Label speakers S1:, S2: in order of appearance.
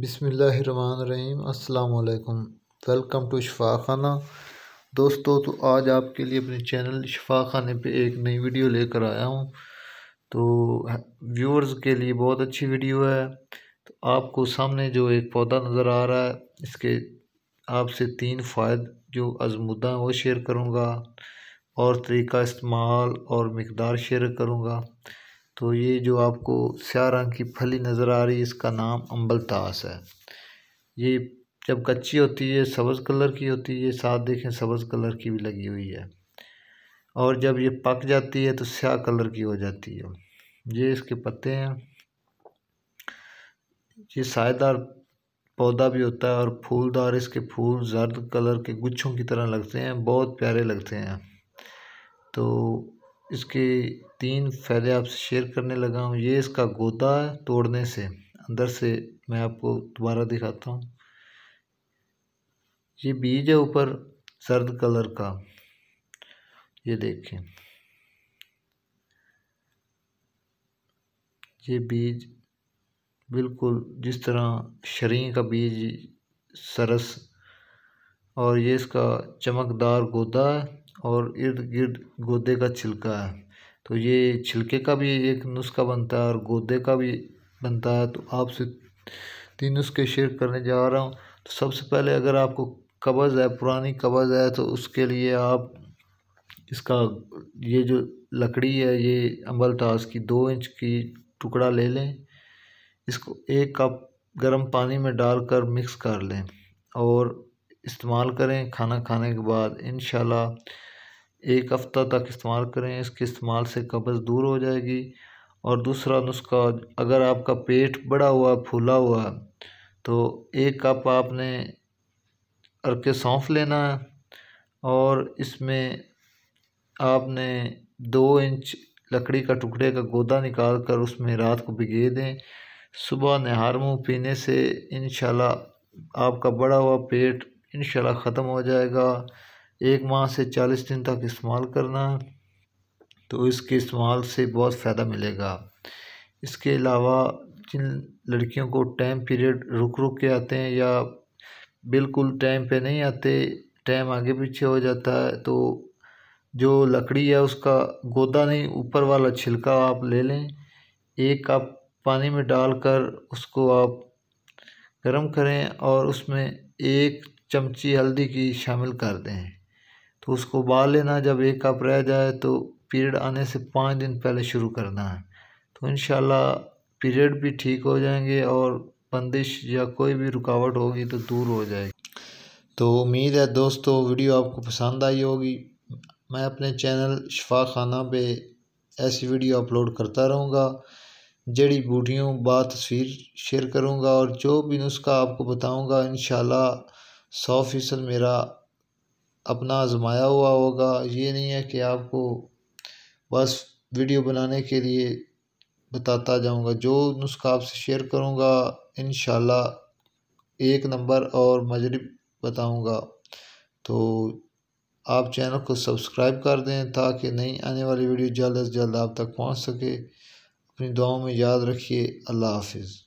S1: बिसमीम अल्लाम welcome to शफा खाना दोस्तों तो आज आपके लिए अपने चैनल शफा खाने पे एक नई वीडियो लेकर आया हूँ तो व्यूअर्स के लिए बहुत अच्छी वीडियो है तो आपको सामने जो एक पौधा नज़र आ रहा है इसके आपसे तीन फ़ायद जो आज़मुदा हैं वो शेयर करूँगा और तरीका इस्तेमाल और मकदार शेयर करूँगा तो ये जो आपको स्या रंग की फली नज़र आ रही है इसका नाम अम्बलतास है ये जब कच्ची होती है सब्ज़ कलर की होती है साथ देखें सब्ज़ कलर की भी लगी हुई है और जब ये पक जाती है तो स्या कलर की हो जाती है ये इसके पत्ते हैं ये सायदार पौधा भी होता है और फूलदार इसके फूल जर्द कलर के गुच्छों की तरह लगते हैं बहुत प्यारे लगते हैं तो इसके तीन फ़ायदे आपसे शेयर करने लगा हूँ ये इसका गोता तोड़ने से अंदर से मैं आपको दोबारा दिखाता हूँ ये बीज है ऊपर सर्द कलर का ये देखें ये बीज बिल्कुल जिस तरह शरीर का बीज सरस और ये इसका चमकदार गोदा और इर्द गिर्द गोदे का छिलका है तो ये छिलके का भी एक नुस्खा बनता है और गोदे का भी बनता है तो आपसे तीन नुस्खे शेयर करने जा रहा हूँ तो सबसे पहले अगर आपको कबज़ है पुरानी कबज़ है तो उसके लिए आप इसका ये जो लकड़ी है ये अम्बल ताश की दो इंच की टुकड़ा ले लें इसको एक कप गर्म पानी में डालकर मिक्स कर लें और इस्तेमाल करें खाना खाने के बाद इन एक हफ़्ता तक इस्तेमाल करें इसके इस्तेमाल से कब्ज़ दूर हो जाएगी और दूसरा नुस्खा अगर आपका पेट बड़ा हुआ फूला हुआ तो एक कप आपने अरके सौंफ लेना है और इसमें आपने दो इंच लकड़ी का टुकड़े का गोदा निकाल कर उसमें रात को भिगे दें सुबह नहार मुँह पीने से इन आपका बड़ा हुआ पेट इन ख़त्म हो जाएगा एक माह से चालीस दिन तक इस्तेमाल करना तो इसके इस्तेमाल से बहुत फ़ायदा मिलेगा इसके अलावा जिन लड़कियों को टाइम पीरियड रुक रुक के आते हैं या बिल्कुल टाइम पे नहीं आते टाइम आगे पीछे हो जाता है तो जो लकड़ी है उसका गोदा नहीं ऊपर वाला छिलका आप ले लें एक कप पानी में डालकर उसको आप गर्म करें और उसमें एक चमची हल्दी की शामिल कर दें तो उसको उबाल लेना जब एक कप रह जाए तो पीरियड आने से पाँच दिन पहले शुरू करना है तो इन पीरियड भी ठीक हो जाएंगे और बंदिश या कोई भी रुकावट होगी तो दूर हो जाएगी तो उम्मीद है दोस्तों वीडियो आपको पसंद आई होगी मैं अपने चैनल शफा खाना पे ऐसी वीडियो अपलोड करता रहूँगा जड़ी बूटियों बा तस्वीर शेयर करूँगा और जो भी नुस्खा आपको बताऊँगा इन सौ फ़ीसद मेरा अपना आजमाया हुआ होगा ये नहीं है कि आपको बस वीडियो बनाने के लिए बताता जाऊंगा जो नुस्खा आपसे शेयर करूंगा इन एक नंबर और मजरब बताऊंगा तो आप चैनल को सब्सक्राइब कर दें ताकि नई आने वाली वीडियो जल्द अज़ जल्द आप तक पहुंच सके अपनी दुआओं में याद रखिए अल्लाह हाफिज़